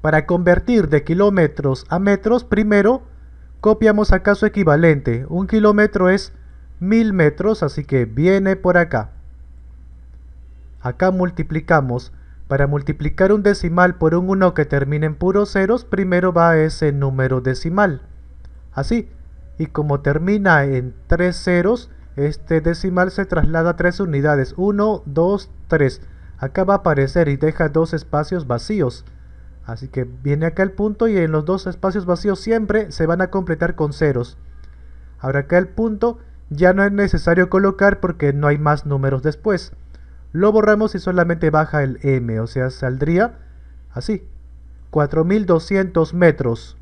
Para convertir de kilómetros a metros, primero copiamos acá su equivalente. Un kilómetro es mil metros, así que viene por acá. Acá multiplicamos. Para multiplicar un decimal por un 1 que termine en puros ceros, primero va ese número decimal. Así. Y como termina en tres ceros, este decimal se traslada a tres unidades. 1, 2, 3. Acá va a aparecer y deja dos espacios vacíos. Así que viene acá el punto y en los dos espacios vacíos siempre se van a completar con ceros. Ahora acá el punto ya no es necesario colocar porque no hay más números después. Lo borramos y solamente baja el m, o sea, saldría así. 4200 metros.